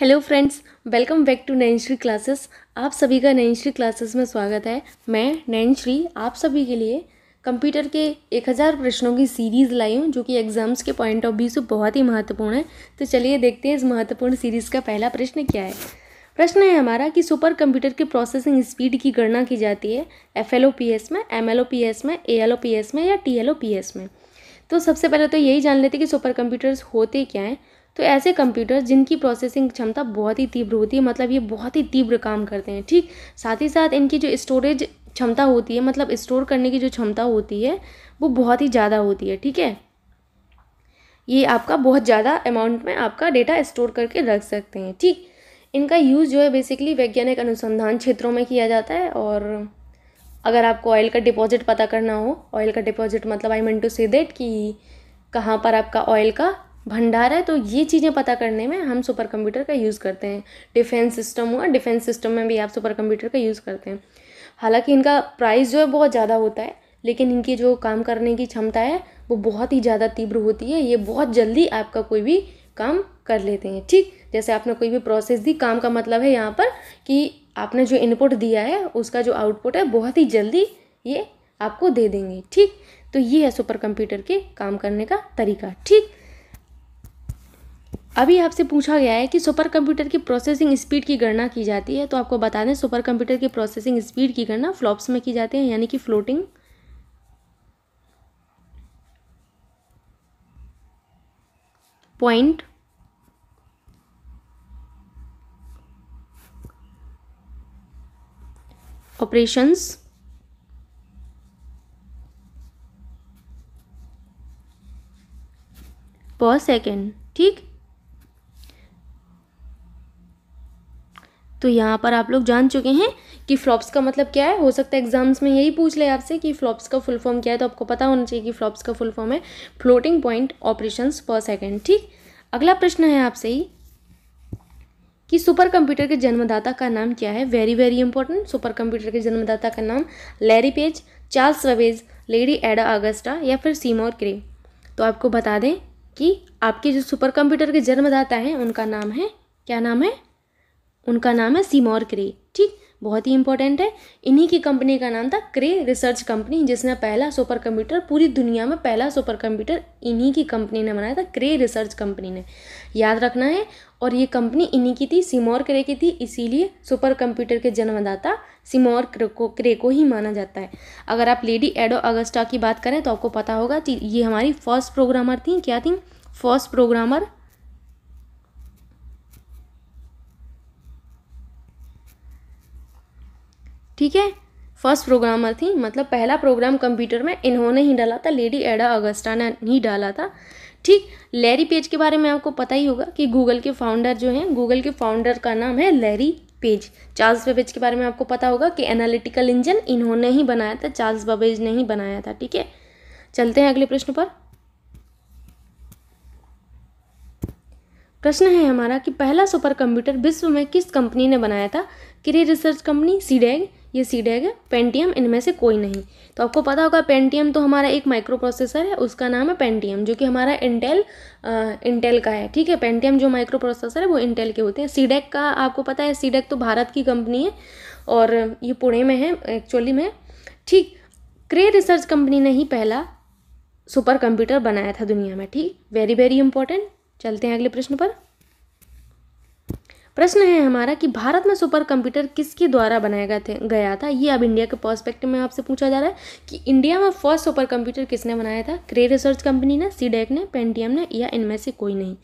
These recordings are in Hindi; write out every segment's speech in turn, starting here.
hello friends welcome back to Nainshree classes आप सभी का नैनश्री क्लासेस में स्वागत है मैं नैनश्री आप सभी के लिए कंप्यूटर के 1000 प्रश्नों की सीरीज़ लाई हूँ जो कि एग्ज़ाम्स के पॉइंट ऑफ व्यू से बहुत ही महत्वपूर्ण है तो चलिए देखते हैं इस महत्वपूर्ण सीरीज़ का पहला प्रश्न क्या है प्रश्न है हमारा कि सुपर कंप्यूटर की प्रोसेसिंग स्पीड की गणना की जाती है एफ में एम में ए में या टी में तो सबसे पहले तो यही जान लेते कि सुपर कंप्यूटर्स होते क्या हैं तो ऐसे कंप्यूटर जिनकी प्रोसेसिंग क्षमता बहुत ही तीव्र होती है मतलब ये बहुत ही तीव्र काम करते हैं ठीक साथ ही साथ इनकी जो स्टोरेज क्षमता होती है मतलब स्टोर करने की जो क्षमता होती है वो बहुत ही ज़्यादा होती है ठीक है ये आपका बहुत ज़्यादा अमाउंट में आपका डेटा स्टोर करके रख सकते हैं ठीक इनका यूज़ जो है बेसिकली वैज्ञानिक अनुसंधान क्षेत्रों में किया जाता है और अगर आपको ऑयल का डिपॉजिट पता करना हो ऑयल का डिपॉजिट मतलब I mean to say that कि कहाँ पर आपका ऑयल का भंडार है तो ये चीज़ें पता करने में हम सुपर कंप्यूटर का यूज़ करते हैं डिफेंस सिस्टम हुआ डिफेंस सिस्टम में भी आप सुपर कंप्यूटर का यूज़ करते हैं हालांकि इनका प्राइस जो है बहुत ज़्यादा होता है लेकिन इनकी जो काम करने की क्षमता है वो बहुत ही ज़्यादा तीव्र होती है ये बहुत जल्दी आपका कोई भी काम कर लेते हैं ठीक जैसे आपने कोई भी प्रोसेस दी काम का मतलब है यहाँ पर कि आपने जो इनपुट दिया है उसका जो आउटपुट है बहुत ही जल्दी ये आपको दे देंगे ठीक तो ये है सुपर कंप्यूटर के काम करने का तरीका ठीक अभी आपसे पूछा गया है कि सुपर कंप्यूटर की प्रोसेसिंग स्पीड की गणना की जाती है तो आपको बता दें सुपर कंप्यूटर की प्रोसेसिंग स्पीड की गणना फ्लॉप्स में की जाती है यानी कि floating point operations per second ठीक तो यहाँ पर आप लोग जान चुके हैं कि फ्लॉप्स का मतलब क्या है हो सकता है एग्जाम्स में यही पूछ ले आपसे कि फ्लॉप्स का फुल फॉर्म क्या है तो आपको पता होना चाहिए कि फ्लॉप्स का फुल फॉर्म है floating point operation per second ठीक अगला प्रश्न है आपसे ही कि सुपर कंप्यूटर के जन्मदाता का नाम क्या है very very important super computer के जन्मदाता का नाम Larry Page Charles Babbage Lady Ada Augusta या फिर सीमोर क्रे तो आपको बता दें कि आपके जो सुपर कंप्यूटर के जन्मदाता हैं उनका नाम है क्या नाम है उनका नाम है सीमोर क्रे ठीक बहुत ही इंपॉर्टेंट है इन्हीं की कंपनी का नाम था क्रे रिसर्च कंपनी जिसने पहला सुपर कंप्यूटर पूरी दुनिया में पहला सुपर कंप्यूटर इन्हीं की कंपनी ने बनाया था क्रे रिसर्च कंपनी ने याद रखना है और ये कंपनी इन्हीं की थी सीमोर क्रे की थी इसीलिए सुपर कंप्यूटर के जन्मदाता सिमोर क्रे को क्रे को ही माना जाता है अगर आप लेडी एडो अगस्टा की बात करें तो आपको पता होगा ये हमारी फर्स्ट प्रोग्रामर थी क्या थी फर्स्ट प्रोग्रामर ठीक है फर्स्ट प्रोग्रामर थी मतलब पहला प्रोग्राम कंप्यूटर में इन्होंने ही डाला था लेडी एडा अगस्टा ने ही डाला था ठीक लैरी पेज के बारे में आपको पता ही होगा कि गूगल के फाउंडर जो हैं गूगल के फाउंडर का नाम है लैरी पेज चार्ल्स बबेज के बारे में आपको पता होगा कि एनालिटिकल इंजन इन्होंने ही बनाया था चार्ल्स बबेज ने ही बनाया था ठीक है चलते हैं अगले प्रश्न पर प्रश्न है हमारा कि पहला सुपर कंप्यूटर विश्व में किस कंपनी ने बनाया था किरे रिसर्च कंपनी सीडेग ये सी डैग है पेंटियम इनमें से कोई नहीं तो आपको पता होगा पेंटीएम तो हमारा एक माइक्रो प्रोसेसर है उसका नाम है पेंटीएम जो कि हमारा इंटेल इंटेल का है ठीक है पेंटीएम जो माइक्रो प्रोसेसर है वो इंटेल के होते हैं सी डैग का आपको पता है सी डैग तो भारत की कंपनी है और ये पुणे में है एक्चुअली में ठीक क्रे रिसर्च कंपनी ने ही पहला सुपर कंप्यूटर बनाया था दुनिया में ठीक वेरी वेरी इंपॉर्टेंट चलते हैं अगले प्रश्न पर प्रश्न है हमारा कि भारत में सुपर कंप्यूटर किसके द्वारा बनाया गया था गया था ये अब इंडिया के पर्सपेक्टिव में आपसे पूछा जा रहा है कि इंडिया में फर्स्ट सुपर कंप्यूटर किसने बनाया था क्रे रिसर्च कंपनी ने सीडेक e ने पेंटीएम ने या इनमें से कोई नहीं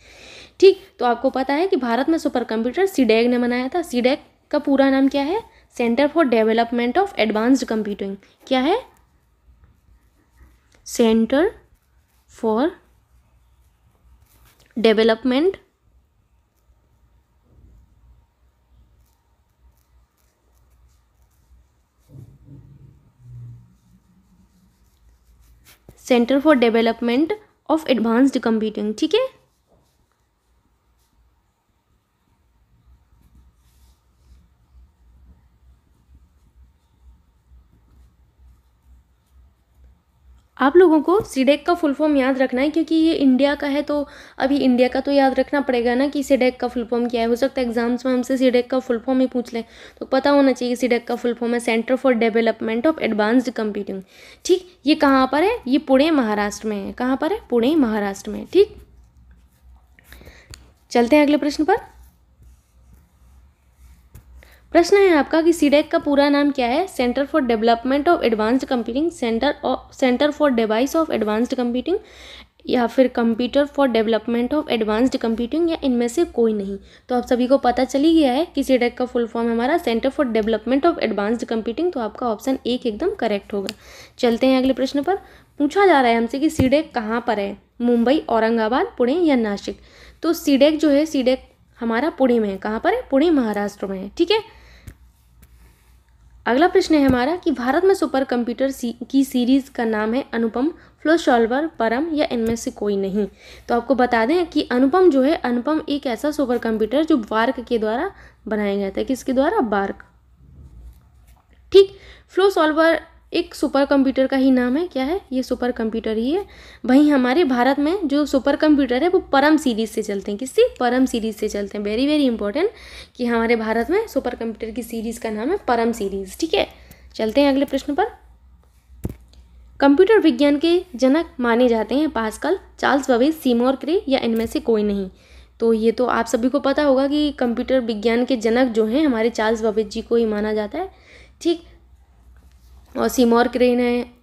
ठीक तो आपको पता है कि भारत में सुपर कंप्यूटर सीडेक ने बनाया था सीडेक e का पूरा नाम क्या है centre for development of advanced computing क्या है centre for development centre for development of advanced computing ठीक है आप लोगों को सीडेक e का फुल फॉर्म याद रखना है क्योंकि ये इंडिया का है तो अभी इंडिया का तो याद रखना पड़ेगा ना कि सीडेक e का फुल फॉर्म क्या है हो सकता है एग्जाम्स में हमसे सीडेक e का फुल फॉर्म ही पूछ लें तो पता होना चाहिए सीडेक का फुल फॉर्म है centre for development of advanced computing ठीक ये कहाँ पर है ये पुणे महाराष्ट्र में है कहाँ पर है पुणे महाराष्ट्र में ठीक चलते हैं अगले प्रश्न पर प्रश्न है आपका कि सीडेक e का पूरा नाम क्या है centre for development of advanced computing centre centre for device of advanced computing या फिर computer for development of advanced computing या इनमें से कोई नहीं तो आप सभी को पता चली गया है कि सीडेक e का फुल फॉर्म हमारा centre for development of advanced computing तो आपका ऑप्शन एक एकदम करेक्ट होगा चलते हैं अगले प्रश्न पर पूछा जा रहा है हमसे कि सीडेक e कहाँ पर है मुंबई औरंगाबाद पुणे या नासिक तो सीडेक जो है सीडेक हमारा पुणे में है कहाँ पर है पुणे महाराष्ट्र में है ठीक है अगला प्रश्न है हमारा कि भारत में सुपर कंप्यूटर सी, की सीरीज़ का नाम है अनुपम फ्लो सॉल्वर परम या इनमें से कोई नहीं तो आपको बता दें कि अनुपम जो है अनुपम एक ऐसा सुपर कंप्यूटर जो बार्क के द्वारा बनाया गया था किसके द्वारा बार्क ठीक फ्लो सॉल्वर एक सुपर कंप्यूटर का ही नाम है क्या है ये सुपर कंप्यूटर ही है वहीं हमारे भारत में जो सुपर कंप्यूटर है वो परम सीरीज़ से चलते हैं किससे परम सीरीज़ से चलते हैं वेरी वेरी इंपॉर्टेंट कि हमारे भारत में सुपर कंप्यूटर की सीरीज़ का नाम है परम सीरीज़ ठीक है चलते हैं अगले प्रश्न पर कंप्यूटर विज्ञान के जनक माने जाते हैं Pascal Charles Babbage Seymour Cray या इनमें से कोई नहीं तो ये तो आप सभी को पता होगा कि कंप्यूटर विज्ञान के जनक जो हैं हमारे चार्ल्स बवेज जी को ही माना जाता है ठीक और सीमोर क्रेन है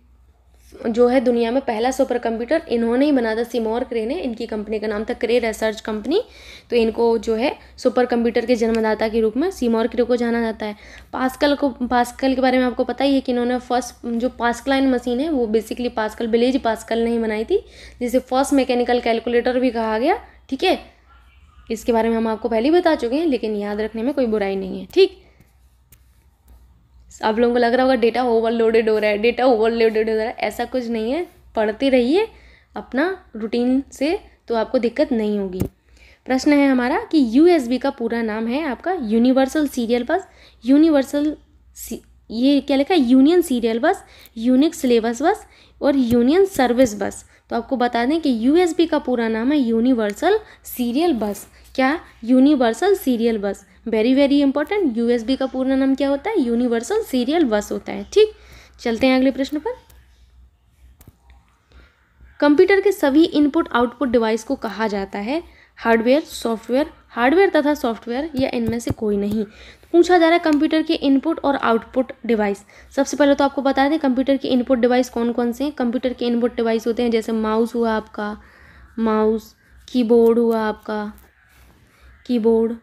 जो है दुनिया में पहला सुपर कंप्यूटर इन्होंने ही बना था सीमोर क्रेन है इनकी कंपनी का नाम था क्रे रिसर्च कंपनी तो इनको जो है सुपर कंप्यूटर के जन्मदाता के रूप में सीमोर क्रे को जाना जाता है पास्कल को पास्कल के बारे में आपको पता ही है कि इन्होंने फर्स्ट जो पास्कलाइन मशीन है वो बेसिकली पास्कल विलेज पास्कल ने ही बनाई थी जिसे फर्स्ट मैकेनिकल कैलकुलेटर भी कहा गया ठीक है इसके बारे में हम आपको पहले ही बता चुके हैं लेकिन याद रखने में कोई बुराई नहीं है ठीक आप लोगों को लग रहा होगा डेटा ओवरलोडेड हो रहा है डेटा ओवरलोडेड हो रहा है ऐसा कुछ नहीं है पढ़ते रहिए अपना रूटीन से तो आपको दिक्कत नहीं होगी प्रश्न है हमारा कि यू का पूरा नाम है आपका यूनिवर्सल सीरियल बस यूनिवर्सल ये क्या लिखा है union serial bus unique syllabus bus और यूनियन सर्विस बस तो आपको बता दें कि यू का पूरा नाम है यूनिवर्सल सीरियल बस क्या universal serial bus very very important USB का पूरा नाम क्या होता है यूनिवर्सल सीरियल बस होता है ठीक चलते हैं अगले प्रश्न पर कंप्यूटर के सभी इनपुट आउटपुट डिवाइस को कहा जाता है हार्डवेयर सॉफ्टवेयर हार्डवेयर तथा सॉफ्टवेयर या इनमें से कोई नहीं तो पूछा जा रहा है कंप्यूटर के इनपुट और आउटपुट डिवाइस सबसे पहले तो आपको बता दें कंप्यूटर के इनपुट डिवाइस कौन कौन से हैं कंप्यूटर के इनपुट डिवाइस होते हैं जैसे माउस हुआ आपका माउस कीबोर्ड हुआ आपका कीबोर्ड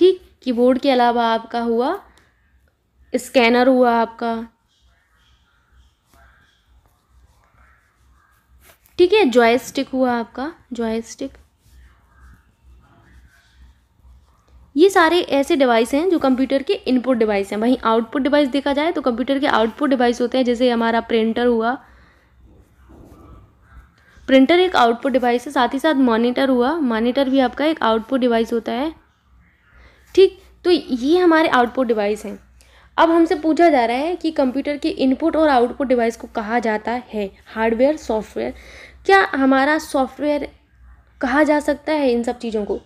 ठीक कीबोर्ड के अलावा आपका हुआ स्कैनर हुआ आपका ठीक है जॉयस्टिक हुआ आपका जॉयस्टिक ये सारे ऐसे डिवाइस हैं जो कंप्यूटर के इनपुट डिवाइस हैं वहीं आउटपुट डिवाइस देखा जाए तो कंप्यूटर के आउटपुट डिवाइस होते हैं जैसे हमारा प्रिंटर हुआ प्रिंटर एक आउटपुट डिवाइस है साथ ही साथ मॉनिटर हुआ मॉनिटर भी आपका एक आउटपुट डिवाइस होता है ठीक तो ये हमारे आउटपुट डिवाइस हैं अब हमसे पूछा जा रहा है कि कंप्यूटर के इनपुट और आउटपुट डिवाइस को कहा जाता है हार्डवेयर सॉफ्टवेयर क्या हमारा सॉफ्टवेयर कहा जा सकता है इन सब चीज़ों को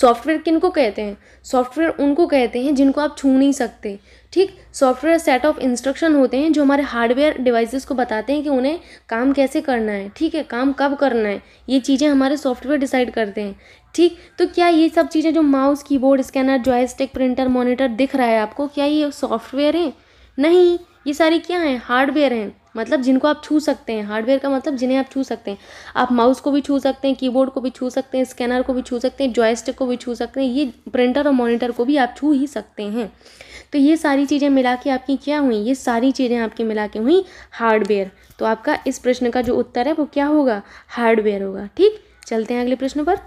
सॉफ्टवेयर किन को कहते हैं सॉफ्टवेयर उनको कहते हैं जिनको आप छू नहीं सकते ठीक सॉफ्टवेयर सेट ऑफ इंस्ट्रक्शन होते हैं जो हमारे हार्डवेयर डिवाइसेस को बताते हैं कि उन्हें काम कैसे करना है ठीक है काम कब करना है ये चीज़ें हमारे सॉफ्टवेयर डिसाइड करते हैं ठीक तो क्या ये सब चीज़ें जो mouse keyboard scanner joystick printer monitor दिख रहा है आपको क्या ये सॉफ्टवेयर हैं नहीं ये सारी क्या हैं हार्डवेयर हैं मतलब जिनको आप छू सकते हैं हार्डवेयर का मतलब जिन्हें आप छू सकते हैं आप माउस को भी छू सकते हैं कीबोर्ड को भी छू सकते हैं स्कैनर को भी छू सकते हैं जॉयस्टिक को भी छू सकते हैं ये प्रिंटर और मॉनिटर को भी आप छू ही सकते हैं तो ये सारी चीज़ें मिला के आपकी क्या हुई ये सारी चीज़ें आपकी मिला के हुई हार्डवेयर तो आपका इस प्रश्न का जो उत्तर है वो क्या होगा हार्डवेयर होगा ठीक चलते हैं अगले प्रश्न पर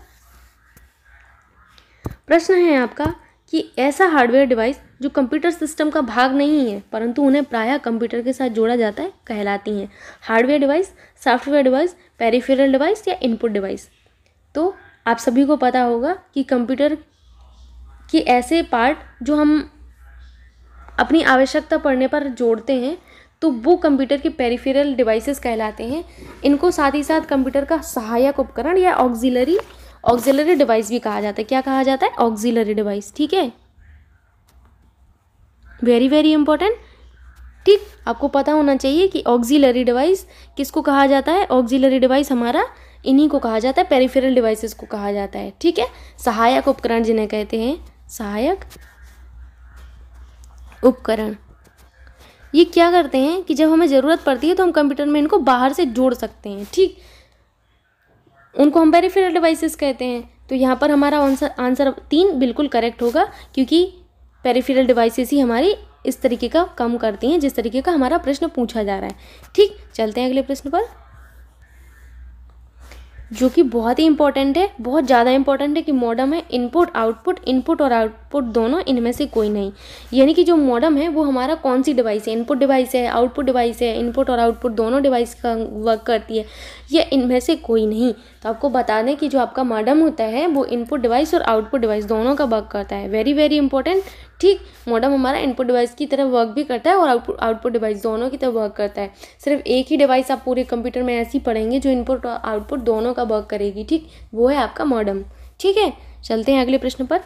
प्रश्न है आपका कि ऐसा हार्डवेयर डिवाइस जो कंप्यूटर सिस्टम का भाग नहीं है परंतु उन्हें प्रायः कंप्यूटर के साथ जोड़ा जाता है कहलाती हैं hardware device software device peripheral device या इनपुट डिवाइस तो आप सभी को पता होगा कि कंप्यूटर के ऐसे पार्ट जो हम अपनी आवश्यकता पड़ने पर जोड़ते हैं तो वो कंप्यूटर के पेरीफेरल डिवाइसेस कहलाते हैं इनको साथ ही साथ कंप्यूटर का सहायक उपकरण या ऑक्जिलरी ऑक्जिलरी डिवाइस भी कहा जाता है क्या कहा जाता है ऑक्जिलरी डिवाइस ठीक है वेरी वेरी इंपॉर्टेंट ठीक आपको पता होना चाहिए कि ऑक्जिलरी डिवाइस किसको कहा जाता है ऑक्जिलरी डिवाइस हमारा इन्हीं को कहा जाता है पेरिफेरल डिवाइसेस को कहा जाता है ठीक है सहायक उपकरण जिन्हें कहते हैं सहायक उपकरण ये क्या करते हैं कि जब हमें ज़रूरत पड़ती है तो हम कंप्यूटर में इनको बाहर से जोड़ सकते हैं ठीक उनको हम पेरीफेरल डिवाइसेस कहते हैं तो यहाँ पर हमारा आंसर आंसर तीन बिल्कुल करेक्ट होगा क्योंकि पेरीफेरल डिवाइसेस ही हमारी इस तरीके का कम करती हैं जिस तरीके का हमारा प्रश्न पूछा जा रहा है ठीक चलते हैं अगले प्रश्न पर जो कि बहुत ही इंपॉर्टेंट है बहुत ज़्यादा इंपॉर्टेंट है कि मॉडम है इनपुट आउटपुट इनपुट और आउट आउटपुट दोनों इनमें से कोई नहीं यानी कि जो मॉडम है वो हमारा कौन सी डिवाइस है इनपुट डिवाइस है आउटपुट डिवाइस है इनपुट और आउटपुट दोनों डिवाइस का वर्क करती है या इनमें से कोई नहीं तो आपको बता दें कि जो आपका मॉडम होता है वो इनपुट डिवाइस और आउटपुट डिवाइस दोनों का वर्क करता है वेरी वेरी इंपॉर्टेंट ठीक मॉडम हमारा इनपुट डिवाइस की तरह वर्क भी करता है और आउटपुट आउटपुट डिवाइस दोनों की तरह वर्क करता है सिर्फ एक ही डिवाइस आप पूरे कंप्यूटर में ऐसी पढ़ेंगे जो इनपुट और आउटपुट दोनों का वर्क करेगी ठीक वो है आपका मॉडम ठीक है चलते हैं अगले प्रश्न पर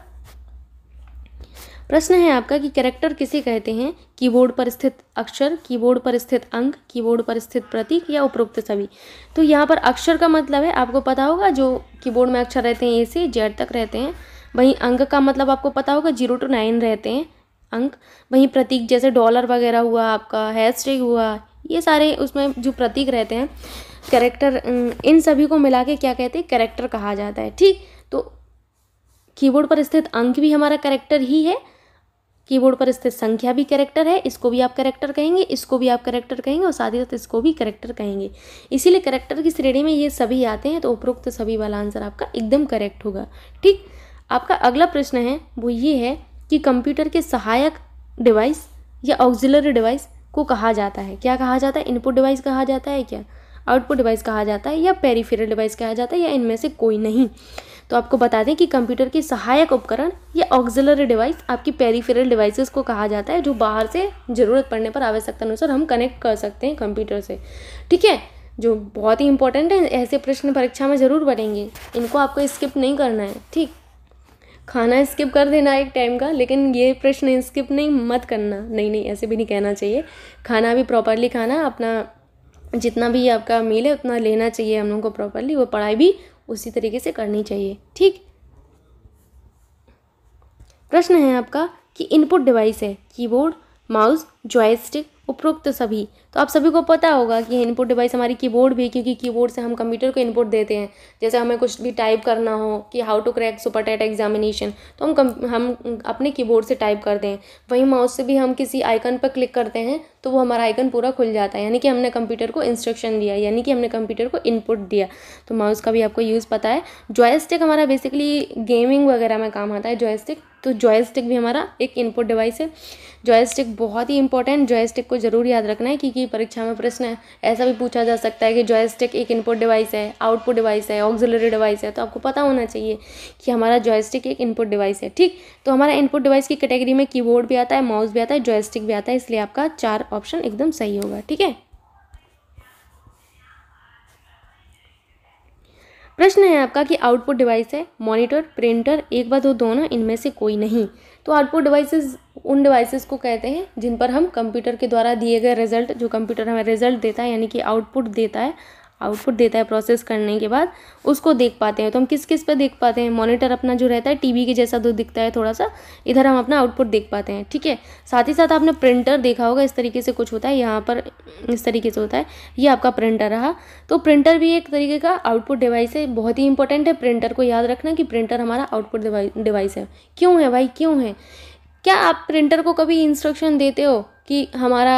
प्रश्न है आपका कि कैरेक्टर किसे कहते हैं कीबोर्ड पर स्थित अक्षर कीबोर्ड पर स्थित अंक कीबोर्ड पर स्थित प्रतीक या उपरोक्त सभी तो यहाँ पर अक्षर का मतलब है आपको पता होगा जो कीबोर्ड में अक्षर रहते हैं ए से जेड तक रहते हैं वहीं अंक का मतलब आपको पता होगा जीरो टू नाइन रहते हैं अंक वहीं प्रतीक जैसे डॉलर वगैरह हुआ आपका हैशटैग हुआ ये सारे उसमें जो प्रतीक रहते हैं कैरेक्टर इन सभी को मिला के क्या कहते हैं कैरेक्टर कहा जाता है ठीक तो कीबोर्ड पर स्थित अंक भी हमारा कैरेक्टर ही है कीबोर्ड पर स्थित संख्या भी करेक्टर है इसको भी आप करेक्टर कहेंगे इसको भी आप करेक्टर कहेंगे और साथ ही साथ इसको भी करेक्टर कहेंगे इसीलिए करेक्टर की श्रेणी में ये सभी आते हैं तो उपरोक्त सभी वाला आंसर आपका एकदम करेक्ट होगा ठीक आपका अगला प्रश्न है वो ये है कि कंप्यूटर के सहायक डिवाइस या ऑक्जिलरी डिवाइस को कहा जाता है क्या कहा जाता है इनपुट डिवाइस कहा जाता है क्या आउटपुट डिवाइस कहा जाता है या पेरीफेरल डिवाइस कहा जाता है या इनमें से कोई नहीं तो आपको बता दें कि कंप्यूटर के सहायक उपकरण या ऑक्जिलरी डिवाइस आपकी पेरीफेरल डिवाइसेस को कहा जाता है जो बाहर से ज़रूरत पड़ने पर आवश्यकता अनुसार हम कनेक्ट कर सकते हैं कंप्यूटर से ठीक है जो बहुत ही इंपॉर्टेंट है ऐसे प्रश्न परीक्षा में ज़रूर बनेंगे इनको आपको स्किप नहीं करना है ठीक खाना स्किप कर देना एक टाइम का लेकिन ये प्रश्न स्किप नहीं मत करना नहीं नहीं ऐसे भी नहीं कहना चाहिए खाना भी प्रॉपरली खाना अपना जितना भी आपका मील है उतना लेना चाहिए हम लोगों को प्रॉपरली वो पढ़ाई भी उसी तरीके से करनी चाहिए ठीक प्रश्न है आपका कि इनपुट डिवाइस है कीबोर्ड माउस जॉयस्टिक उपरोक्त सभी तो आप सभी को पता होगा कि इनपुट डिवाइस हमारी कीबोर्ड भी क्योंकि कीबोर्ड से हम कंप्यूटर को इनपुट देते हैं जैसे हमें कुछ भी टाइप करना हो कि how to crack super tight examination तो हम हम अपने कीबोर्ड से टाइप करते हैं वहीं माउस से भी हम किसी आइकन पर क्लिक करते हैं तो वो हमारा आइकन पूरा खुल जाता है यानी कि हमने कंप्यूटर को इंस्ट्रक्शन दिया यानी कि हमने कंप्यूटर को इनपुट दिया तो माउस का भी आपको यूज़ पता है जॉयस्टिक हमारा बेसिकली गेमिंग वगैरह में काम आता है जॉयस्टिक तो जॉयस्टिक भी हमारा एक इनपुट डिवाइस है जॉयस्टिक बहुत ही इंपॉर्टेंट जॉयस्टिक को ज़रूर याद रखना है क्योंकि की परीक्षा में प्रश्न है ऐसा भी पूछा जा सकता है कि जॉयस्टिक एक इनपुट डिवाइस है आउटपुट डिवाइस है ऑक्सिलरी डिवाइस है तो आपको पता होना चाहिए कि हमारा जॉयस्टिक एक इनपुट डिवाइस है ठीक तो हमारा इनपुट डिवाइस की कैटेगरी में कीबोर्ड भी आता है माउस भी आता है जॉयस्टिक भी आता है इसलिए आपका चार ऑप्शन एकदम सही होगा ठीक है प्रश्न है आपका कि आउटपुट डिवाइस है मॉनिटर प्रिंटर एक बार दो दोनों इनमें से कोई नहीं तो आउटपुट डिवाइसेस उन डिवाइसेस को कहते हैं जिन पर हम कंप्यूटर के द्वारा दिए गए रिजल्ट जो कंप्यूटर हमें रिजल्ट देता है यानी कि आउटपुट देता है आउटपुट देता है प्रोसेस करने के बाद उसको देख पाते हैं तो हम किस किस पर देख पाते हैं मॉनिटर अपना जो रहता है टीवी के जैसा दो दिखता है थोड़ा सा इधर हम अपना आउटपुट देख पाते हैं ठीक है साथ ही साथ आपने प्रिंटर देखा होगा इस तरीके से कुछ होता है यहाँ पर इस तरीके से होता है ये आपका प्रिंटर रहा तो प्रिंटर भी एक तरीके का आउटपुट डिवाइस है बहुत ही इंपॉर्टेंट है प्रिंटर को याद रखना कि प्रिंटर हमारा आउटपुट डिवाइस है क्यों है भाई क्यों है क्या आप प्रिंटर को कभी इंस्ट्रक्शन देते हो कि हमारा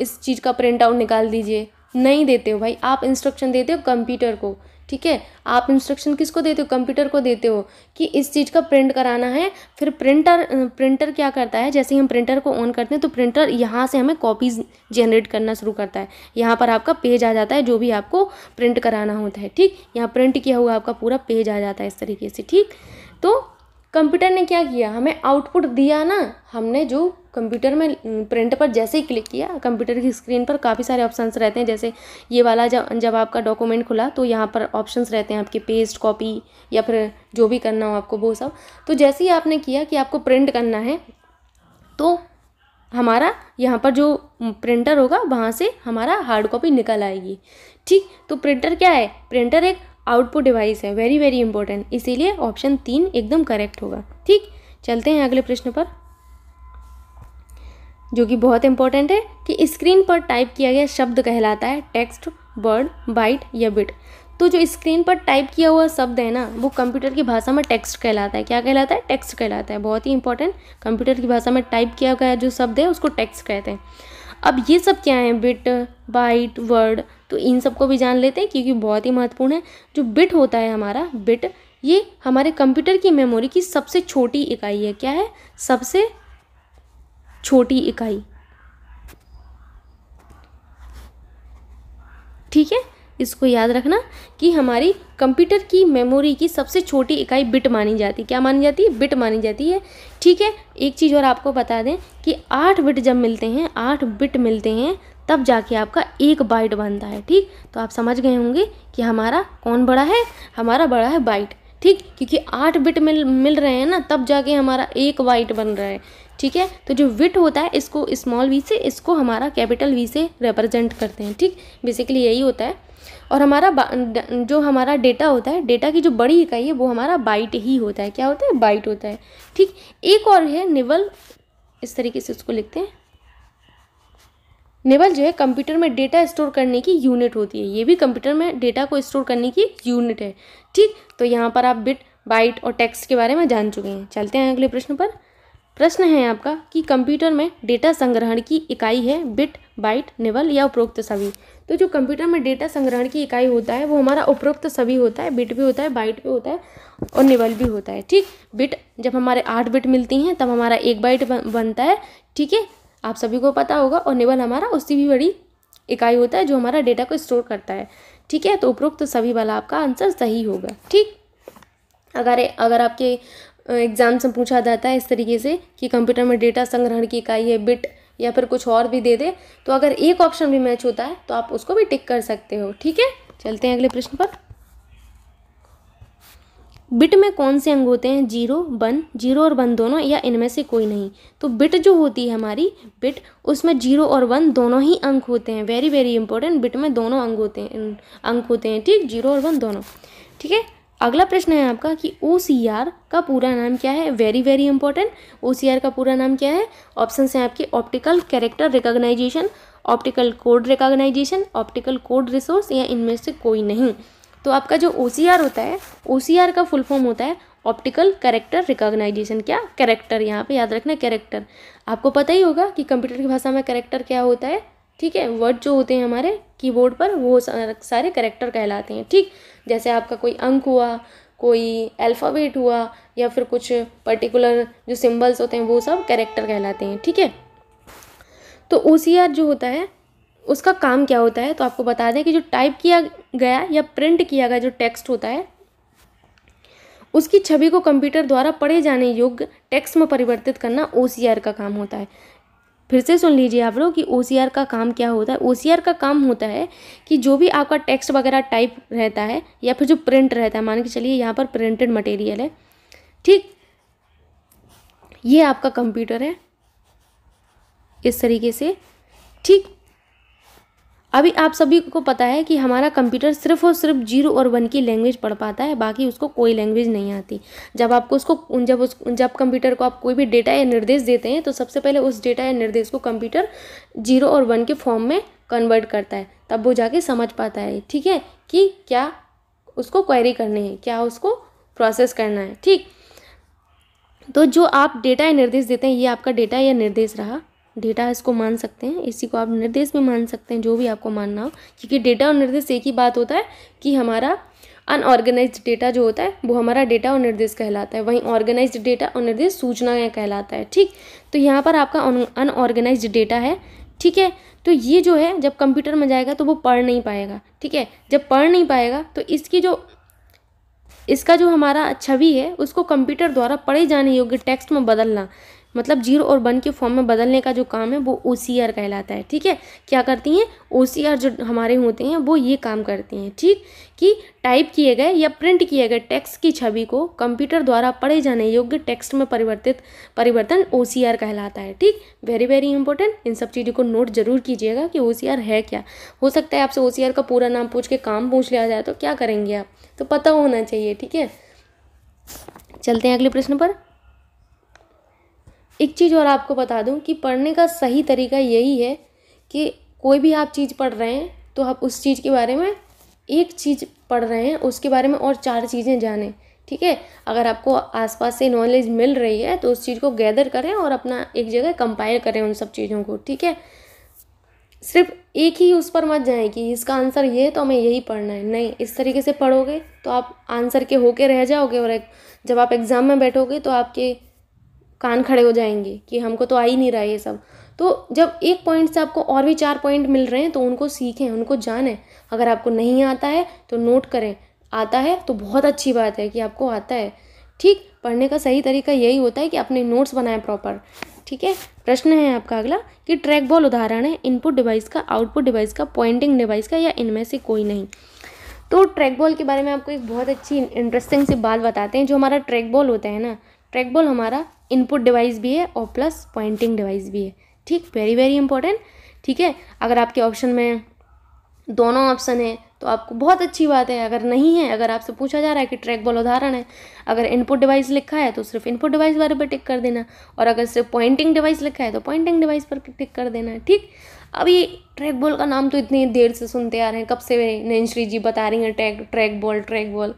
इस चीज़ का प्रिंट आउट निकाल दीजिए नहीं देते हो भाई आप इंस्ट्रक्शन देते हो कंप्यूटर को ठीक है आप इंस्ट्रक्शन किसको देते हो कंप्यूटर को देते हो कि इस चीज़ का प्रिंट कराना है फिर प्रिंटर प्रिंटर क्या करता है जैसे ही हम प्रिंटर को ऑन करते हैं तो प्रिंटर यहाँ से हमें कॉपीज जनरेट करना शुरू करता है यहाँ पर आपका पेज आ जाता है जो भी आपको प्रिंट कराना होता है ठीक यहाँ प्रिंट किया हुआ आपका पूरा पेज आ जाता है इस तरीके से ठीक तो कंप्यूटर ने क्या किया हमें आउटपुट दिया ना हमने जो कंप्यूटर में प्रिंट पर जैसे ही क्लिक किया कंप्यूटर की स्क्रीन पर काफ़ी सारे ऑप्शंस रहते हैं जैसे ये वाला जब जब आपका डॉक्यूमेंट खुला तो यहाँ पर ऑप्शंस रहते हैं आपके पेस्ट कॉपी या फिर जो भी करना हो आपको वो सब तो जैसे ही आपने किया कि आपको प्रिंट करना है तो हमारा यहाँ पर जो प्रिंटर होगा वहाँ से हमारा हार्ड कॉपी निकल आएगी ठीक तो प्रिंटर क्या है प्रिंटर एक आउटपुट डिवाइस है वेरी वेरी इंपॉर्टेंट इसीलिए ऑप्शन तीन एकदम करेक्ट होगा ठीक चलते हैं अगले प्रश्न पर जो कि बहुत इंपॉर्टेंट है कि स्क्रीन पर टाइप किया गया शब्द कहलाता है टेक्स्ट वर्ड बाइट या बिट तो जो स्क्रीन पर टाइप किया हुआ शब्द है ना वो कंप्यूटर की भाषा में टेक्स्ट कहलाता है क्या कहलाता है टेक्स्ट कहलाता है बहुत ही इंपॉर्टेंट कंप्यूटर की भाषा में टाइप किया गया जो शब्द है उसको टेक्स्ट कहते हैं अब ये सब क्या है बिट बाइट वर्ड तो इन सबको भी जान लेते हैं क्योंकि बहुत ही महत्वपूर्ण है जो बिट होता है हमारा बिट ये हमारे कंप्यूटर की मेमोरी की सबसे छोटी इकाई है क्या है सबसे छोटी इकाई ठीक है इसको याद रखना कि हमारी कंप्यूटर की मेमोरी की सबसे छोटी इकाई बिट मानी जाती है क्या मानी जाती है बिट मानी जाती है ठीक है एक चीज़ और आपको बता दें कि आठ बिट जब मिलते हैं आठ बिट मिलते हैं तब जाके आपका एक बाइट बनता है ठीक तो आप समझ गए होंगे कि हमारा कौन बड़ा है हमारा बड़ा है बाइट ठीक क्योंकि आठ बिट मिल मिल रहे हैं ना तब जाके हमारा एक वाइट बन रहा है ठीक है तो जो विट होता है इसको स्मॉल वी से इसको हमारा कैपिटल वी से रिप्रेजेंट करते हैं ठीक बेसिकली यही होता है और हमारा जो हमारा डेटा होता है डेटा की जो बड़ी इकाई है वो हमारा बाइट ही होता है क्या होता है बाइट होता है ठीक एक और है निवल इस तरीके से उसको लिखते हैं नेवल जो है कंप्यूटर में डेटा स्टोर करने की यूनिट होती है ये भी कंप्यूटर में डेटा को स्टोर करने की यूनिट है ठीक तो यहाँ पर आप बिट बाइट और टेक्स्ट के बारे में जान चुके हैं चलते हैं अगले प्रश्न पर प्रश्न है आपका कि कंप्यूटर में डेटा संग्रहण की इकाई है बिट बाइट नेवल या उपरोक्त सभी तो जो कंप्यूटर में डेटा संग्रहण की इकाई होता है वो हमारा उपरोक्त सभी होता है बिट भी होता है बाइट भी होता है और नेवल भी होता है ठीक बिट जब हमारे आठ बिट मिलती हैं तब हमारा एक बाइट बनता है ठीक है आप सभी को पता होगा और निबल हमारा उससे भी बड़ी इकाई होता है जो हमारा डेटा को स्टोर करता है ठीक है तो उपरोक्त तो सभी वाला आपका आंसर सही होगा ठीक अगर अगर आपके एग्ज़ाम से पूछा जाता है इस तरीके से कि कंप्यूटर में डेटा संग्रहण की इकाई है बिट या फिर कुछ और भी दे दे तो अगर एक ऑप्शन भी मैच होता है तो आप उसको भी टिक कर सकते हो ठीक है चलते हैं अगले प्रश्न पर बिट में कौन से अंग होते हैं जीरो वन जीरो और वन दोनों या इनमें से कोई नहीं तो बिट जो होती है हमारी बिट उसमें जीरो और वन दोनों ही अंक होते हैं वेरी वेरी इंपॉर्टेंट बिट में दोनों अंग होते हैं अंक होते हैं ठीक जीरो और वन दोनों ठीक है अगला प्रश्न है आपका कि ओ का पूरा नाम क्या है वेरी वेरी इंपॉर्टेंट ओ का पूरा नाम क्या है ऑप्शन है आपके optical character recognisation optical code recognisation optical code resource या इनमें से कोई नहीं तो आपका जो ओ होता है ओ का फुल फॉर्म होता है ऑप्टिकल कैरेक्टर रिकॉग्नाइजेशन क्या करेक्टर यहाँ पे याद रखना कैरेक्टर आपको पता ही होगा कि कंप्यूटर की भाषा में करेक्टर क्या होता है ठीक है वर्ड जो होते हैं हमारे कीबोर्ड पर वो सारे करेक्टर कहलाते हैं ठीक जैसे आपका कोई अंक हुआ कोई अल्फ़ाबेट हुआ या फिर कुछ पर्टिकुलर जो सिम्बल्स होते हैं वो सब करेक्टर कहलाते हैं ठीक है तो ओ जो होता है उसका काम क्या होता है तो आपको बता दें कि जो टाइप किया गया या प्रिंट किया गया जो टेक्स्ट होता है उसकी छवि को कंप्यूटर द्वारा पढ़े जाने योग्य टेक्स्ट में परिवर्तित करना ओ का काम होता है फिर से सुन लीजिए आप लोग कि ओ का काम क्या होता है ओ का काम होता है कि जो भी आपका टेक्स्ट वगैरह टाइप रहता है या फिर जो प्रिंट रहता है मान के चलिए यहाँ पर प्रिंटेड मटेरियल है ठीक ये आपका कंप्यूटर है इस तरीके से ठीक अभी आप सभी को पता है कि हमारा कंप्यूटर सिर्फ और सिर्फ जीरो और वन की लैंग्वेज पढ़ पाता है बाकी उसको कोई लैंग्वेज नहीं आती जब आपको उसको जब उस जब कंप्यूटर को आप कोई भी डेटा या निर्देश देते हैं तो सबसे पहले उस डेटा या निर्देश को कंप्यूटर जीरो और वन के फॉर्म में कन्वर्ट करता है तब वो जाके समझ पाता है ठीक है कि क्या उसको क्वेरी करनी है क्या उसको प्रोसेस करना है ठीक तो जो आप डेटा या निर्देश देते हैं ये आपका डेटा या निर्देश रहा डेटा इसको मान सकते हैं इसी को आप निर्देश भी मान सकते हैं जो भी आपको मानना हो क्योंकि डेटा और निर्देश एक ही बात होता है कि हमारा अनऑर्गेनाइज डेटा जो होता है वो हमारा डेटा और निर्देश कहलाता है वहीं ऑर्गेनाइज डेटा और निर्देश सूचनाएँ कहलाता है ठीक तो यहाँ पर आपका अनऑर्गेनाइज डेटा है ठीक है तो ये जो है जब कंप्यूटर में जाएगा तो वो पढ़ नहीं पाएगा ठीक है जब पढ़ नहीं पाएगा तो इसकी जो इसका जो हमारा छवि है उसको कंप्यूटर द्वारा पढ़े जाने योग्य टेक्स्ट में बदलना मतलब जीरो और वन के फॉर्म में बदलने का जो काम है वो ओ कहलाता है ठीक है क्या करती हैं ओ जो हमारे होते हैं वो ये काम करते हैं ठीक कि टाइप किए गए या प्रिंट किए गए टेक्स्ट की छवि को कंप्यूटर द्वारा पढ़े जाने योग्य टेक्स्ट में परिवर्तित परिवर्तन ओ कहलाता है ठीक वेरी वेरी इंपॉर्टेंट इन सब चीज़ों को नोट जरूर कीजिएगा कि ओ है क्या हो सकता है आपसे ओ का पूरा नाम पूछ के काम पूछ लिया जाए तो क्या करेंगे आप तो पता होना चाहिए ठीक है चलते हैं अगले प्रश्न पर एक चीज़ और आपको बता दूँ कि पढ़ने का सही तरीका यही है कि कोई भी आप चीज़ पढ़ रहे हैं तो आप उस चीज़ के बारे में एक चीज़ पढ़ रहे हैं उसके बारे में और चार चीज़ें जानें ठीक है अगर आपको आसपास से नॉलेज मिल रही है तो उस चीज़ को गैदर करें और अपना एक जगह कंपाइल करें उन सब चीज़ों को ठीक है सिर्फ एक ही उस पर मत जाएं कि इसका आंसर ये है तो हमें यही पढ़ना है नहीं इस तरीके से पढ़ोगे तो आप आंसर के होके रह जाओगे और जब आप एग्ज़ाम में बैठोगे तो आपके कान खड़े हो जाएंगे कि हमको तो आ ही नहीं रहा ये सब तो जब एक पॉइंट से आपको और भी चार पॉइंट मिल रहे हैं तो उनको सीखें उनको जानें अगर आपको नहीं आता है तो नोट करें आता है तो बहुत अच्छी बात है कि आपको आता है ठीक पढ़ने का सही तरीका यही होता है कि अपने नोट्स बनाएं प्रॉपर ठीक है प्रश्न है आपका अगला कि ट्रैक बॉल उदाहरण है इनपुट डिवाइस का आउटपुट डिवाइस का पॉइंटिंग डिवाइस का या इनमें से कोई नहीं तो ट्रैक बॉल के बारे में आपको एक बहुत अच्छी इंटरेस्टिंग सी बात बताते हैं जो हमारा ट्रैक बॉल होता है ना ट्रैक बॉल हमारा इनपुट डिवाइस भी है और प्लस पॉइंटिंग डिवाइस भी है ठीक वेरी वेरी इंपॉर्टेंट ठीक है अगर आपके ऑप्शन में दोनों ऑप्शन है तो आपको बहुत अच्छी बात है अगर नहीं है अगर आपसे पूछा जा रहा है कि ट्रैक बॉल उदाहरण है अगर इनपुट डिवाइस लिखा है तो सिर्फ इनपुट डिवाइस बारे पर टिक कर देना और अगर सिर्फ पॉइंटिंग डिवाइस लिखा है तो पॉइंटिंग डिवाइस पर टिक कर देना ठीक अब ये ट्रैक बॉल का नाम तो इतनी देर से सुनते आ रहे हैं कब से नैनश्री जी बता रही हैं track track ball track ball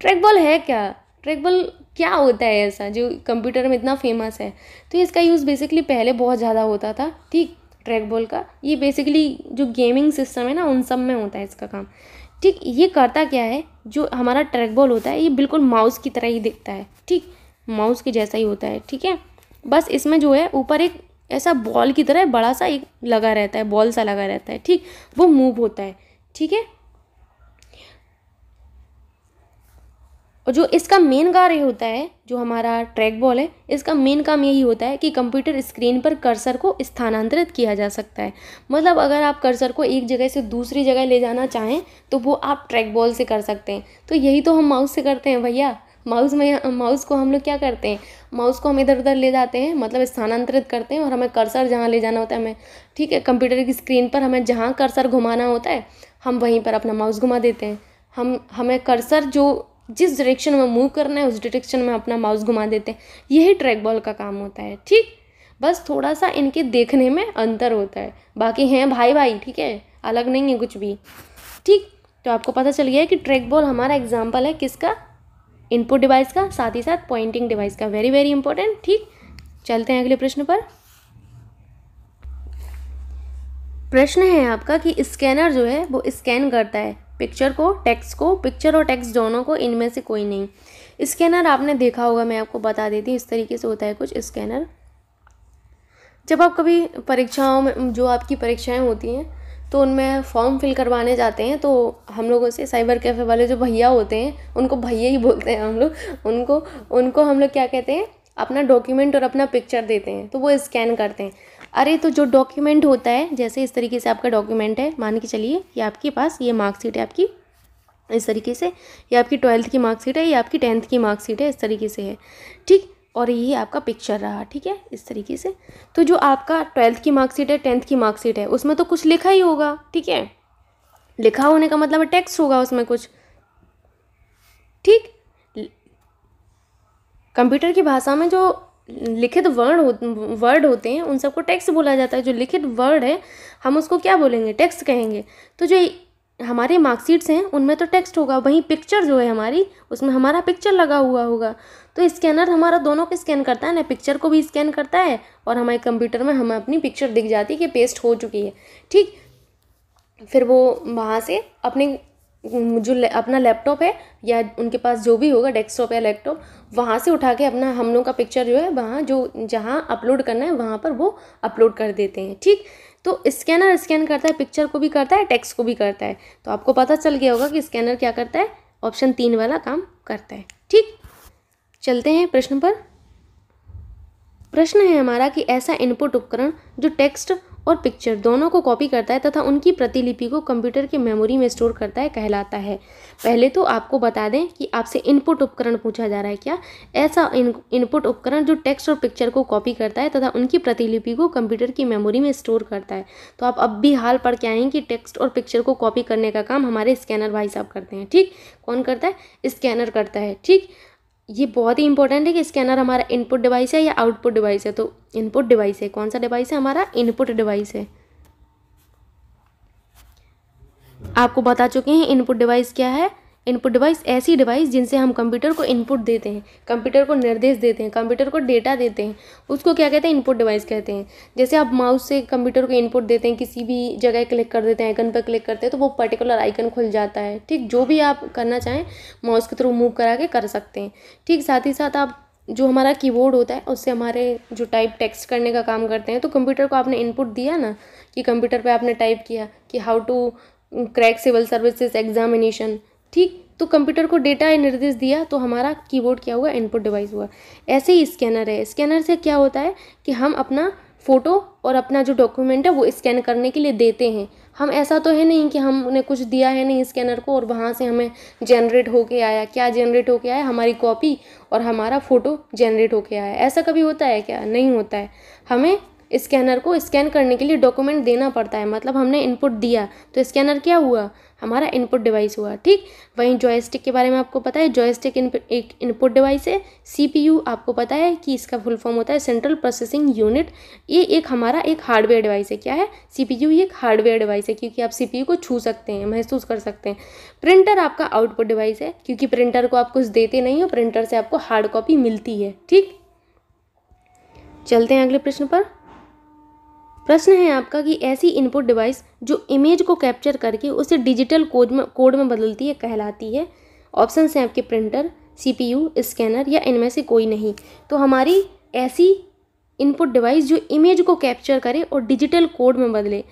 track ball है क्या ट्रैक बॉल क्या होता है ऐसा जो कंप्यूटर में इतना फेमस है तो इसका यूज़ बेसिकली पहले बहुत ज़्यादा होता था ठीक ट्रैक बॉल का ये बेसिकली जो गेमिंग सिस्टम है ना उन सब में होता है इसका काम ठीक ये करता क्या है जो हमारा ट्रैक बॉल होता है ये बिल्कुल माउस की तरह ही दिखता है ठीक माउस के जैसा ही होता है ठीक है बस इसमें जो है ऊपर एक ऐसा बॉल की तरह बड़ा सा एक लगा रहता है बॉल सा लगा रहता है ठीक वो मूव होता है ठीक है और जो इसका मेन कार्य होता है जो हमारा ट्रैक बॉल है इसका मेन काम यही होता है कि कंप्यूटर स्क्रीन पर कर्सर को स्थानांतरित किया जा सकता है मतलब अगर आप कर्सर को एक जगह से दूसरी जगह ले जाना चाहें तो वो आप ट्रैक बॉल से कर सकते हैं तो यही तो हम माउस से करते हैं भैया माउस में माउस को हम लोग क्या करते हैं माउस को हम इधर उधर ले जाते हैं मतलब स्थानांतरित करते हैं और हमें कर्सर जहाँ ले जाना होता है हमें ठीक है कंप्यूटर की स्क्रीन पर हमें जहाँ कर्सर घुमाना होता है हम वहीं पर अपना माउस घुमा देते हैं हम हमें कर्सर जो जिस डायरेक्शन में मूव करना है उस डायरेक्शन में अपना माउस घुमा देते हैं यही ट्रैक बॉल का काम होता है ठीक बस थोड़ा सा इनके देखने में अंतर होता है बाकी हैं भाई भाई ठीक है अलग नहीं है कुछ भी ठीक तो आपको पता चल गया है कि ट्रैक बॉल हमारा एग्जाम्पल है किसका इनपुट डिवाइस का साथ ही साथ पॉइंटिंग डिवाइस का वेरी वेरी इंपॉर्टेंट ठीक चलते हैं अगले प्रश्न पर प्रश्न है आपका कि स्कैनर जो है वो स्कैन करता है पिक्चर को टेक्स्ट को पिक्चर और टेक्स्ट दोनों को इनमें से कोई नहीं स्कैनर आपने देखा होगा मैं आपको बता देती हूँ इस तरीके से होता है कुछ स्कैनर जब आप कभी परीक्षाओं में जो आपकी परीक्षाएं होती हैं तो उनमें फॉर्म फिल करवाने जाते हैं तो हम लोगों से साइबर कैफ़े वाले जो भैया होते हैं उनको भैया ही बोलते हैं हम लोग उनको उनको हम लोग क्या कहते हैं अपना डॉक्यूमेंट और अपना पिक्चर देते हैं तो वो स्कैन करते हैं अरे तो जो डॉक्यूमेंट होता है जैसे इस तरीके से आपका डॉक्यूमेंट है मान के चलिए कि आपके पास ये मार्कशीट है आपकी इस तरीके से ये आपकी ट्वेल्थ की मार्कशीट है ये आपकी टेंथ की मार्कशीट है इस तरीके से है ठीक और ये आपका पिक्चर रहा ठीक है इस तरीके से तो जो आपका ट्वेल्थ की मार्कशीट है टेंथ की मार्कशीट है उसमें तो कुछ लिखा ही होगा ठीक है लिखा होने का मतलब टेक्स्ट होगा उसमें कुछ ठीक कंप्यूटर की भाषा में जो लिखित वर्ण हो वर्ड होते हैं उन सबको टेक्स्ट बोला जाता है जो लिखित वर्ड है हम उसको क्या बोलेंगे टेक्स्ट कहेंगे तो जो हमारे मार्कशीट्स हैं उनमें तो टेक्स्ट होगा वहीं पिक्चर जो है हमारी उसमें हमारा पिक्चर लगा हुआ होगा तो स्कैनर हमारा दोनों को स्कैन करता है ना पिक्चर को भी स्कैन करता है और हमारे कंप्यूटर में हमें अपनी पिक्चर दिख जाती है कि पेस्ट हो चुकी है ठीक फिर वो वहाँ से अपने जो अपना लैपटॉप है या उनके पास जो भी होगा डेस्कटॉप या लैपटॉप वहाँ से उठा के अपना हम लोग का पिक्चर जो है वहाँ जो जहाँ अपलोड करना है वहाँ पर वो अपलोड कर देते हैं ठीक तो स्कैनर स्कैन करता है पिक्चर को भी करता है टेक्स्ट को भी करता है तो आपको पता चल गया होगा कि स्कैनर क्या करता है ऑप्शन तीन वाला काम करता है ठीक चलते हैं प्रश्न पर प्रश्न है हमारा कि ऐसा इनपुट उपकरण जो टेक्स्ट और पिक्चर दोनों को कॉपी करता है तथा उनकी प्रतिलिपि को कंप्यूटर की मेमोरी में स्टोर करता है कहलाता है पहले तो आपको बता दें कि आपसे इनपुट उपकरण पूछा जा रहा है क्या ऐसा इनपुट उपकरण जो टेक्स्ट और पिक्चर को कॉपी करता है तथा उनकी प्रतिलिपि को कंप्यूटर की मेमोरी में स्टोर करता है तो आप अब भी हाल पढ़ के आए कि टेक्स्ट और पिक्चर को कॉपी करने का काम हमारे स्कैनर भाई साहब करते हैं ठीक कौन करता है स्कैनर करता है ठीक ये बहुत ही इंपॉर्टेंट है कि स्कैनर हमारा इनपुट डिवाइस है या आउटपुट डिवाइस है तो इनपुट डिवाइस है कौन सा डिवाइस है हमारा इनपुट डिवाइस है आपको बता चुके हैं इनपुट डिवाइस क्या है इनपुट डिवाइस ऐसी डिवाइस जिनसे हम कंप्यूटर को इनपुट देते हैं कंप्यूटर को निर्देश देते हैं कंप्यूटर को डेटा देते हैं उसको क्या कहते हैं इनपुट डिवाइस कहते हैं जैसे आप माउस से कंप्यूटर को इनपुट देते हैं किसी भी जगह क्लिक कर देते हैं आइकन पर क्लिक करते हैं तो वो पर्टिकुलर आइकन खुल जाता है ठीक जो भी आप करना चाहें माउस के थ्रू मूव करा के कर सकते हैं ठीक साथ ही साथ आप जो हमारा कीबोर्ड होता है उससे हमारे जो टाइप टेक्स्ट करने का काम करते हैं तो कंप्यूटर को आपने इनपुट दिया ना कि कंप्यूटर पर आपने टाइप किया कि how to crack civil services examination ठीक तो कंप्यूटर को डेटा या निर्देश दिया तो हमारा कीबोर्ड क्या हुआ इनपुट डिवाइस हुआ ऐसे ही स्कैनर है स्कैनर से क्या होता है कि हम अपना फ़ोटो और अपना जो डॉक्यूमेंट है वो स्कैन करने के लिए देते हैं हम ऐसा तो है नहीं कि हमने कुछ दिया है नहीं स्कैनर को और वहाँ से हमें जनरेट होके आया क्या जनरेट होके आया हमारी कॉपी और हमारा फ़ोटो जनरेट होके आया ऐसा कभी होता है क्या नहीं होता है हमें स्कैनर को स्कैन करने के लिए डॉक्यूमेंट देना पड़ता है मतलब हमने इनपुट दिया तो स्कैनर क्या हुआ हमारा इनपुट डिवाइस हुआ ठीक वहीं जॉयस्टिक के बारे में आपको पता है जॉयस्टिक एक इनपुट डिवाइस है सीपीयू आपको पता है कि इसका फुल फॉर्म होता है सेंट्रल प्रोसेसिंग यूनिट ये एक हमारा एक हार्डवेयर डिवाइस है क्या है सीपीयू एक हार्डवेयर डिवाइस है क्योंकि आप सीपीयू को छू सकते हैं महसूस कर सकते हैं प्रिंटर आपका आउटपुट डिवाइस है क्योंकि प्रिंटर को आप कुछ देते नहीं हो प्रिंटर से आपको हार्ड कॉपी मिलती है ठीक चलते हैं अगले प्रश्न पर प्रश्न है आपका कि ऐसी इनपुट डिवाइस जो इमेज को कैप्चर करके उसे डिजिटल कोड में कोड में बदलती है कहलाती है ऑप्शन हैं आपके प्रिंटर सीपीयू स्कैनर या इनमें से कोई नहीं तो हमारी ऐसी इनपुट डिवाइस जो इमेज को कैप्चर करे और डिजिटल कोड में बदले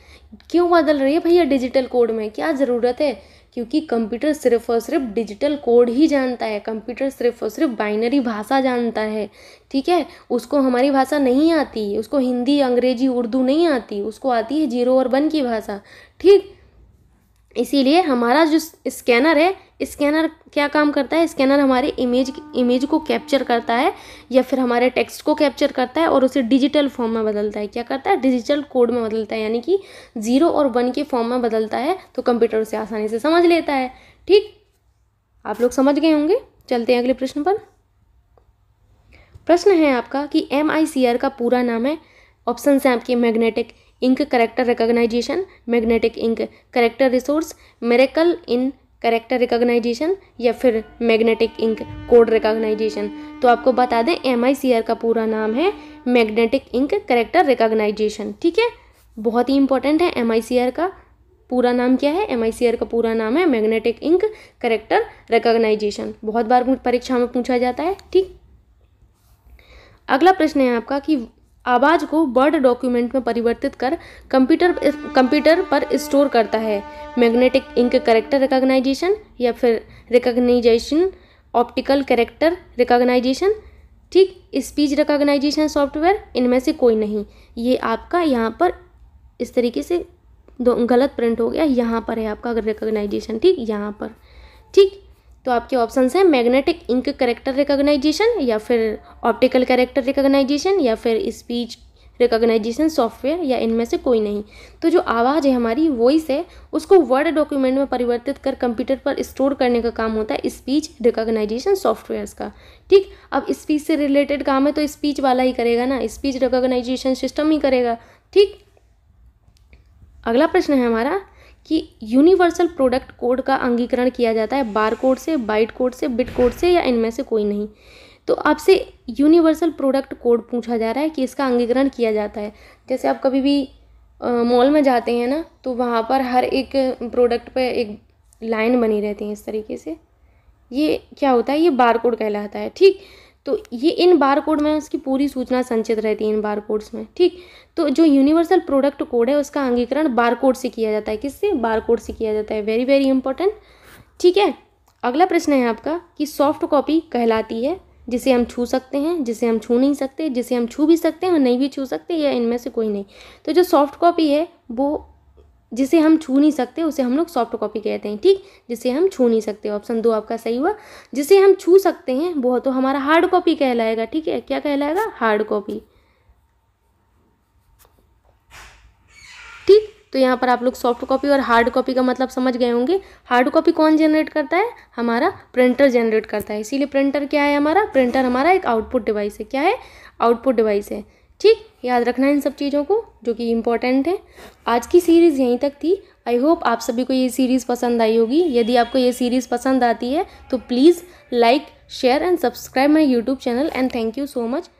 क्यों बदल रही है भैया डिजिटल कोड में क्या ज़रूरत है क्योंकि कंप्यूटर सिर्फ और सिर्फ डिजिटल कोड ही जानता है कंप्यूटर सिर्फ और सिर्फ बाइनरी भाषा जानता है ठीक है उसको हमारी भाषा नहीं आती उसको हिंदी अंग्रेजी उर्दू नहीं आती उसको आती है जीरो और वन की भाषा ठीक इसीलिए हमारा जो स्कैनर है स्कैनर क्या काम करता है स्कैनर हमारे इमेज इमेज को कैप्चर करता है या फिर हमारे टेक्स्ट को कैप्चर करता है और उसे डिजिटल फॉर्म में बदलता है क्या करता है डिजिटल कोड में बदलता है यानी कि ज़ीरो और वन के फॉर्म में बदलता है तो कंप्यूटर उसे आसानी से समझ लेता है ठीक आप लोग समझ गए होंगे चलते हैं अगले प्रश्न पर प्रश्न है आपका कि एम का पूरा नाम है ऑप्शन है आपके magnetic ink character recognisation magnetic ink character resource miracle in character recognisation या फिर मैग्नेटिक इंक कोड रिकॉग्नाइजेशन तो आपको बता दें एम का पूरा नाम है मैग्नेटिक इंक करेक्टर रिकॉग्नाइजेशन ठीक है बहुत ही इंपॉर्टेंट है एम का पूरा नाम क्या है एम का पूरा नाम है मैग्नेटिक इंक करेक्टर रिकॉग्नाइजेशन बहुत बार परीक्षा में पूछा जाता है ठीक अगला प्रश्न है आपका कि आवाज़ को वर्ड डॉक्यूमेंट में परिवर्तित कर कंप्यूटर कंप्यूटर पर स्टोर करता है मैग्नेटिक इंक करेक्टर रिकॉग्नाइजेशन या फिर रिकॉग्नाइजेशन ऑप्टिकल करेक्टर रिकॉग्नाइजेशन ठीक स्पीच रिकॉग्नाइजेशन सॉफ्टवेयर इनमें से कोई नहीं ये आपका यहाँ पर इस तरीके से दो गलत प्रिंट हो गया यहाँ पर है आपका रिकॉग्नाइजेशन ठीक यहाँ पर ठीक तो आपके ऑप्शन हैं मैग्नेटिक इंक करेक्टर रिकॉग्नाइजेशन या फिर ऑप्टिकल करेक्टर रिकॉग्नाइजेशन या फिर स्पीच रिकॉग्नाइजेशन सॉफ्टवेयर या इनमें से कोई नहीं तो जो आवाज़ है हमारी वॉइस है उसको वर्ड डॉक्यूमेंट में परिवर्तित कर कंप्यूटर पर स्टोर करने का काम होता है स्पीच रिकॉग्नाइजेशन सॉफ्टवेयर्स का ठीक अब स्पीच से रिलेटेड काम है तो स्पीच वाला ही करेगा ना स्पीच रिकॉग्नाइजेशन सिस्टम ही करेगा ठीक अगला प्रश्न है हमारा कि यूनिवर्सल प्रोडक्ट कोड का अंगीकरण किया जाता है बार कोड से बाइट कोड से बिट कोड से या इनमें से कोई नहीं तो आपसे यूनिवर्सल प्रोडक्ट कोड पूछा जा रहा है कि इसका अंगीकरण किया जाता है जैसे आप कभी भी मॉल में जाते हैं ना तो वहाँ पर हर एक प्रोडक्ट पर एक लाइन बनी रहती है इस तरीके से ये क्या होता है ये बार कोड कहलाता है ठीक तो ये इन बार कोड में उसकी पूरी सूचना संचित रहती है इन बार कोड्स में ठीक तो जो यूनिवर्सल प्रोडक्ट कोड है उसका अंगीकरण बार कोड से किया जाता है किससे बार कोड से किया जाता है वेरी वेरी इंपॉर्टेंट ठीक है अगला प्रश्न है आपका कि सॉफ्ट कॉपी कहलाती है जिसे हम छू सकते हैं जिसे हम छू नहीं सकते जिसे हम छू भी सकते हैं और नहीं भी छू सकते या इनमें से कोई नहीं तो जो सॉफ्ट कॉपी है वो जिसे हम छू नहीं सकते उसे हम लोग सॉफ्ट कॉपी कहते हैं ठीक जिसे हम छू नहीं सकते ऑप्शन दो आपका सही हुआ जिसे हम छू सकते हैं वह तो हमारा हार्ड कॉपी कहलाएगा ठीक है क्या कहलाएगा हार्ड कॉपी ठीक तो यहाँ पर आप लोग सॉफ्ट कॉपी और हार्ड कॉपी का मतलब समझ गए होंगे हार्ड कॉपी कौन जनरेट करता है हमारा प्रिंटर जनरेट करता है इसीलिए प्रिंटर क्या है हमारा प्रिंटर हमारा एक आउटपुट डिवाइस है क्या है आउटपुट डिवाइस है ठीक याद रखना इन सब चीज़ों को जो कि इम्पॉर्टेंट है आज की सीरीज़ यहीं तक थी आई होप आप सभी को ये सीरीज़ पसंद आई होगी यदि आपको ये सीरीज़ पसंद आती है तो please like share and subscribe my YouTube channel and thank you so much